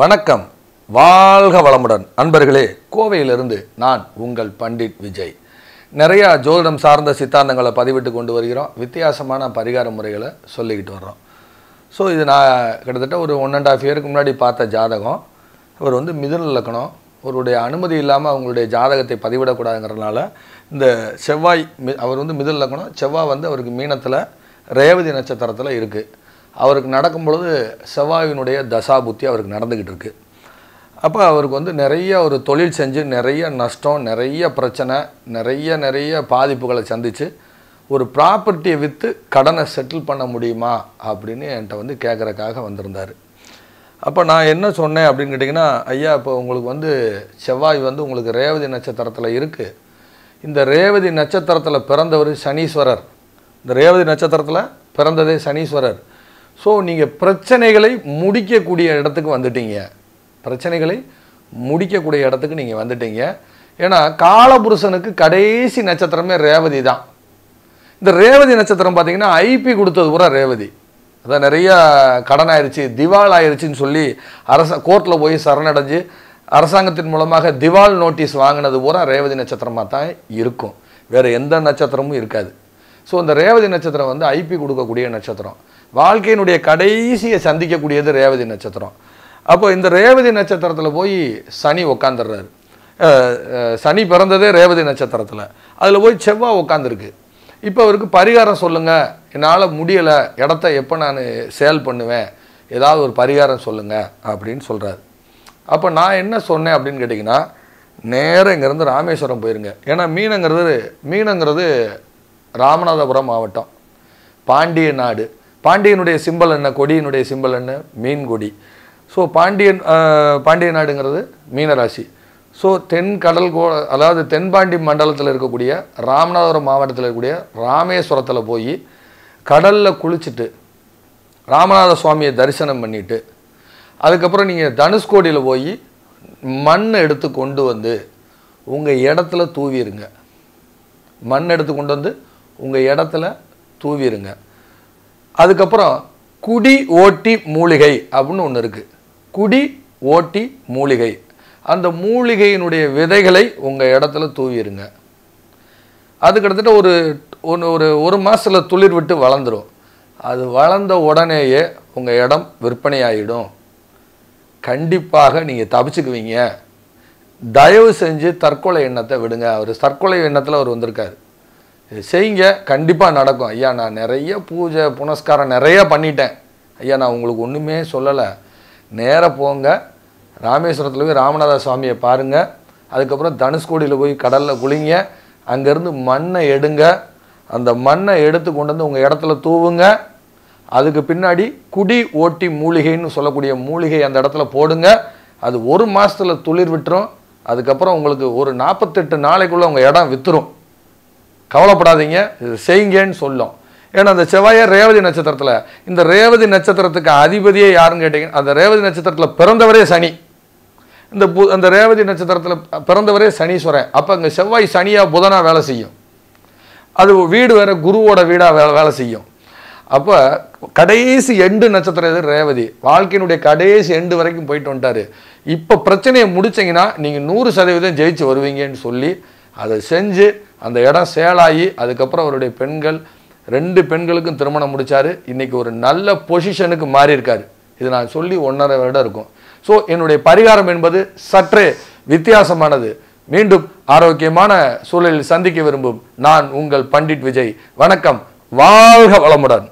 வணக்கம் வாழ்க வளமுடன் அன்பர்களே கோவையிலிருந்து நான் உங்கள் பண்டிட் விஜய் நிறையா ஜோதிடம் சார்ந்த சித்தாந்தங்களை பதிவிட்டு கொண்டு வருகிறோம் வித்தியாசமான பரிகார முறைகளை சொல்லிக்கிட்டு வர்றோம் ஸோ இது நான் கிட்டத்தட்ட ஒரு ஒன் அண்ட் ஆஃப் இயருக்கு முன்னாடி பார்த்த ஜாதகம் இவர் வந்து மிதுன லக்கணம் அவருடைய அனுமதி இல்லாமல் அவங்களுடைய ஜாதகத்தை பதிவிடக்கூடாதுங்கிறதுனால இந்த செவ்வாய் அவர் வந்து மிதுன லக்கணம் செவ்வாய் வந்து அவருக்கு மீனத்தில் ரேவதி நட்சத்திரத்தில் இருக்குது அவருக்கு நடக்கும் பொழுது செவ்வாயினுடைய தசாபுத்தி அவருக்கு நடந்துக்கிட்டு இருக்கு அப்போ அவருக்கு வந்து நிறைய ஒரு தொழில் செஞ்சு நிறைய நஷ்டம் நிறைய பிரச்சனை நிறைய நிறைய பாதிப்புகளை சந்தித்து ஒரு ப்ராப்பர்ட்டியை விற்று கடனை செட்டில் பண்ண முடியுமா அப்படின்னு என்கிட்ட வந்து கேட்குறக்காக வந்திருந்தார் அப்போ நான் என்ன சொன்னேன் அப்படின்னு கேட்டிங்கன்னா ஐயா இப்போ உங்களுக்கு வந்து செவ்வாய் வந்து உங்களுக்கு ரேவதி நட்சத்திரத்தில் இருக்குது இந்த ரேவதி நட்சத்திரத்தில் பிறந்தவர் சனீஸ்வரர் இந்த ரேவதி நட்சத்திரத்தில் பிறந்ததே சனீஸ்வரர் ஸோ நீங்கள் பிரச்சனைகளை முடிக்கக்கூடிய இடத்துக்கு வந்துட்டீங்க பிரச்சனைகளை முடிக்கக்கூடிய இடத்துக்கு நீங்கள் வந்துட்டீங்க ஏன்னா காலபுருஷனுக்கு கடைசி நட்சத்திரமே ரேவதி தான் இந்த ரேவதி நட்சத்திரம் பார்த்தீங்கன்னா ஐபி கொடுத்தது பூரா ரேவதி அதான் நிறையா கடன் ஆயிடுச்சு திவால் ஆயிடுச்சுன்னு சொல்லி அரச கோர்ட்டில் போய் சரணடைஞ்சு அரசாங்கத்தின் மூலமாக திவால் நோட்டீஸ் வாங்கினது பூரா ரேவதி நட்சத்திரமாக தான் இருக்கும் வேறு எந்த நட்சத்திரமும் இருக்காது ஸோ இந்த ரேவதி நட்சத்திரம் வந்து ஐபி கொடுக்கக்கூடிய நட்சத்திரம் வாழ்க்கையினுடைய கடைசியை சந்திக்கக்கூடியது ரேவதி நட்சத்திரம் அப்போ இந்த ரேவதி நட்சத்திரத்தில் போய் சனி உக்காந்துடுறாரு சனி பிறந்ததே ரேவதி நட்சத்திரத்தில் அதில் போய் செவ்வாய் உட்காந்துருக்கு இப்போ அவருக்கு பரிகாரம் சொல்லுங்கள் என்னால் முடியலை இடத்த எப்போ நான் சேல் பண்ணுவேன் ஏதாவது ஒரு பரிகாரம் சொல்லுங்கள் அப்படின்னு சொல்கிறாரு அப்போ நான் என்ன சொன்னேன் அப்படின்னு கேட்டிங்கன்னா நேராக இங்கேருந்து ராமேஸ்வரம் போயிருங்க ஏன்னா மீனங்கிறது மீனங்கிறது ராமநாதபுரம் மாவட்டம் பாண்டிய நாடு பாண்டியனுடைய சிம்பல் என்ன கொடியினுடைய சிம்பல் என்ன மீன் கொடி ஸோ பாண்டியன் பாண்டிய நாடுங்கிறது மீனராசி ஸோ தென் கடல் கோ அதாவது தென்பாண்டி மண்டலத்தில் இருக்கக்கூடிய ராமநாதபுரம் மாவட்டத்தில் இருக்கக்கூடிய ராமேஸ்வரத்தில் போய் கடலில் குளிச்சுட்டு ராமநாத சுவாமியை தரிசனம் பண்ணிவிட்டு அதுக்கப்புறம் நீங்கள் தனுஷ்கோடியில் போய் மண் எடுத்து கொண்டு வந்து உங்கள் இடத்துல தூவிடுங்க மண் எடுத்து கொண்டு வந்து உங்கள் இடத்துல தூவிடுங்க அதுக்கப்புறம் குடி ஓட்டி மூலிகை அப்படின்னு ஒன்று இருக்குது குடி ஓட்டி மூலிகை அந்த மூலிகையினுடைய விதைகளை உங்கள் இடத்துல தூவிடுங்க அது கிட்டத்தட்ட ஒரு ஒன்று ஒரு ஒரு மாதத்தில் துளிர் விட்டு வளர்ந்துடும் அது வளர்ந்த உடனேயே உங்கள் இடம் விற்பனை ஆகிடும் கண்டிப்பாக நீங்கள் தப்பிச்சுக்குவீங்க தயவு செஞ்சு தற்கொலை எண்ணத்தை விடுங்க அவர் தற்கொலை எண்ணத்தில் அவர் வந்திருக்கார் செய்யுங்க கண்டிப்பாக நடக்கும் ஐயா நான் நிறைய பூஜை புனஸ்காரம் நிறைய பண்ணிட்டேன் ஐயா நான் உங்களுக்கு ஒன்றுமே சொல்லலை நேராக போங்க ராமேஸ்வரத்தில் போய் ராமநாத சுவாமியை பாருங்கள் அதுக்கப்புறம் தனுஷ்கோடியில் போய் கடலில் குளிங்க அங்கேருந்து மண்ணை எடுங்க அந்த மண்ணை எடுத்து கொண்டு வந்து உங்கள் இடத்துல தூவுங்க அதுக்கு பின்னாடி குடி ஓட்டி மூலிகைன்னு சொல்லக்கூடிய மூலிகை அந்த இடத்துல போடுங்க அது ஒரு மாதத்தில் துளிர் விட்டுரும் அதுக்கப்புறம் உங்களுக்கு ஒரு நாற்பத்தெட்டு நாளைக்குள்ளே உங்கள் இடம் விற்றுரும் கவலைப்படாதீங்க இது செய்யுங்கன்னு சொல்லும் ஏன்னா அந்த செவ்வாயை ரேவதி நட்சத்திரத்தில் இந்த ரேவதி நட்சத்திரத்துக்கு அதிபதியே யாருன்னு கேட்டீங்க அந்த ரேவதி நட்சத்திரத்தில் பிறந்தவரே சனி இந்த பு அந்த ரேவதி நட்சத்திரத்தில் பிறந்தவரே சனீஸ்வரன் அப்போ அங்கே செவ்வாய் சனியாக புதனாக வேலை செய்யும் அது வீடு வேறு குருவோட வீடாக வேலை வேலை செய்யும் அப்போ கடைசி எண்டு நட்சத்திரம் எது ரேவதி வாழ்க்கையினுடைய கடைசி எண்டு வரைக்கும் போயிட்டு வந்துட்டார் இப்போ பிரச்சனையை முடிச்சிங்கன்னா நீங்கள் நூறு சதவீதம் ஜெயிச்சு வருவீங்கன்னு சொல்லி அதை செஞ்சு அந்த இடம் சேலாகி அதுக்கப்புறம் அவருடைய பெண்கள் ரெண்டு பெண்களுக்கும் திருமணம் முடித்தார் இன்றைக்கி ஒரு நல்ல பொசிஷனுக்கு மாறியிருக்கார் இது நான் சொல்லி ஒன்றரை வருடம் இருக்கும் ஸோ என்னுடைய பரிகாரம் என்பது சற்றே வித்தியாசமானது மீண்டும் ஆரோக்கியமான சூழலில் சந்திக்க விரும்பும் நான் உங்கள் பண்டிட் விஜய் வணக்கம் வாழ்க வளமுடன்